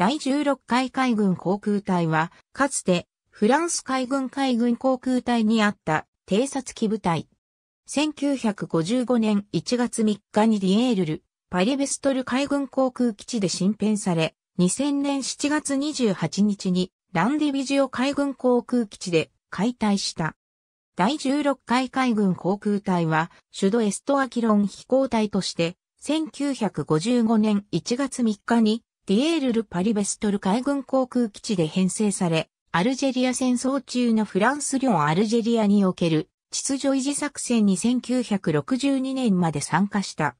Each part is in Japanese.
第16回海軍航空隊は、かつて、フランス海軍海軍航空隊にあった偵察機部隊。1955年1月3日にディエールル、パリベストル海軍航空基地で新編され、2000年7月28日にランディビジオ海軍航空基地で解体した。第16回海軍航空隊は、シュドエストアキロン飛行隊として、1955年1月3日にディエール・ル・パリベストル海軍航空基地で編成され、アルジェリア戦争中のフランス領アルジェリアにおける秩序維持作戦に1962年まで参加した。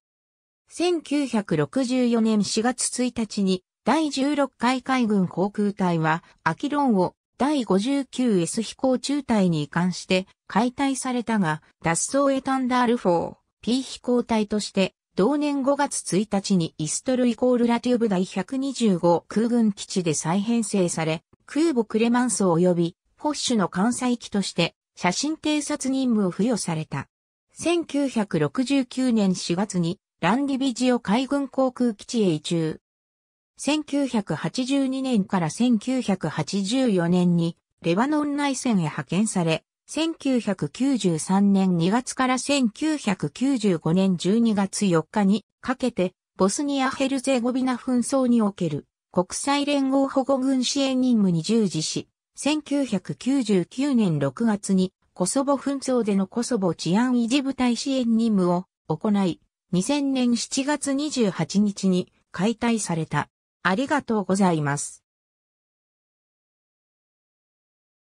1964年4月1日に第16回海軍航空隊はアキロンを第 59S 飛行中隊に移管して解体されたが脱走エタンダール4 P 飛行隊として同年5月1日にイストルイコールラテューブ第125空軍基地で再編成され、空母クレマンス及びフォッシュの艦載機として写真偵察任務を付与された。1969年4月にランディビジオ海軍航空基地へ移住。1982年から1984年にレバノン内戦へ派遣され、1993年2月から1995年12月4日にかけて、ボスニア・ヘルゼゴビナ紛争における国際連合保護軍支援任務に従事し、1999年6月にコソボ紛争でのコソボ治安維持部隊支援任務を行い、2000年7月28日に解体された。ありがとうございます。